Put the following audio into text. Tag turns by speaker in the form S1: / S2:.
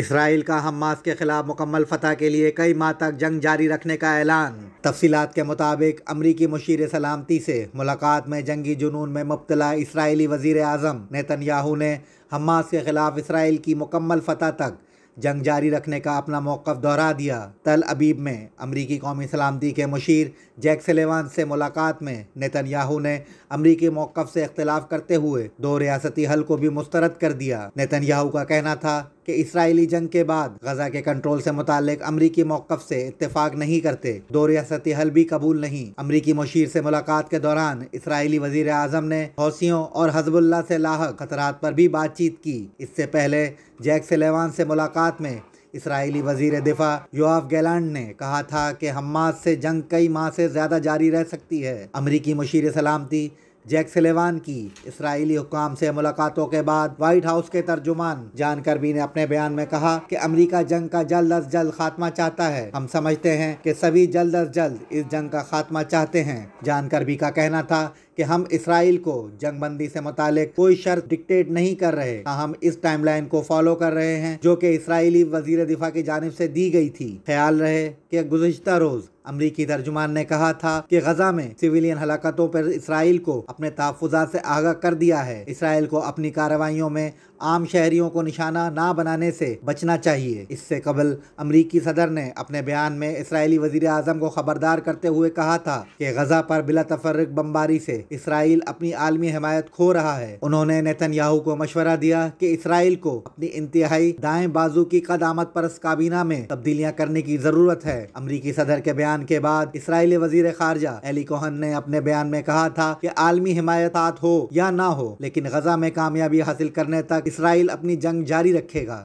S1: Israel का Hamas के खिलाफ मुकम्मल फतह के लिए कई माह तक जंग जारी रखने का ऐलान तफसीत के मुताबिक अमरीकी मुशीर सलामती से मुलाकात में जंगी जुनून में मुबतला इसराइली वजीर अजम नेतन्याहू ने हमास के खिलाफ इसराइल की मुकम्मल फतह तक जंग जारी रखने का अपना मौक़ दोहरा दिया तल अबीब में अमरीकी कौमी सलामती के मुशीर जैक सलेवान से मुलाकात में नेतन्याहू ने अमरीकी मौक़ से इख्तलाफ करते हुए दो रियासती हल को भी मुस्तरद कर दिया नेतन्याहू का कहना था कि इसराइली जंग के बाद गजा के कंट्रोल से मुतल अमरीकी मौकफ से इतफाक नहीं करते दो रियासती हल भी कबूल नहीं अमरीकी मशीर से मुलाकात के दौरान इसराइली वजीर अजम ने हौसियों और हजबुल्ला से लाक खतरात पर भी बातचीत की इससे पहले जैक सलेवान से मुलाकात में इसराइली वजीर दिफा युआफ गैलैंड ने कहा था कि हमास से जंग कई माह से ज़्यादा जारी रह सकती है अमरीकी मशीर सलामती जैक सिलेवान की इसराइली हुकाम से मुलाकातों के बाद व्हाइट हाउस के तर्जुमान जान करबी ने अपने बयान में कहा कि अमेरिका जंग का जल्द अज जल्द खात्मा चाहता है हम समझते हैं कि सभी जल्द अज जल्द इस जंग का खात्मा चाहते हैं जान करबी का कहना था कि हम इसराइल को जंगबंदी से मुतालिक कोई शर्त डिक्टेट नहीं कर रहे हाँ, हम इस टाइमलाइन को फॉलो कर रहे हैं जो कि इसराइली वजीर दिफा की जानब से दी गई थी ख्याल रहे कि गुजशत रोज अमरीकी तर्जुमान ने कहा था कि गजा में सिविलियन हलाकतों पर इसराइल को अपने तहफात से आगाह कर दिया है इसराइल को अपनी कार्रवाईओं में आम शहरियों को निशाना ना बनाने से बचना चाहिए इससे कबल अमरीकी सदर ने अपने बयान में इसराइली वजीर अजम को खबरदार करते हुए कहा था कि गजा पर बिला तफरक बम्बारी से इसराइल अपनी आलमी हमायत खो रहा है उन्होंने नेतन्याहू को मशवरा दिया कि इसराइल को अपनी इंतहाई दाएं बाजू की कदामत परस काबीना में तब्दीलियां करने की जरूरत है अमरीकी सदर के बयान के बाद इसराइली वजीर खारजा एली कोहन ने अपने बयान में कहा था कि आलमी हिमायत हो या ना हो लेकिन गजा में कामयाबी हासिल करने तक इसराइल अपनी जंग जारी रखेगा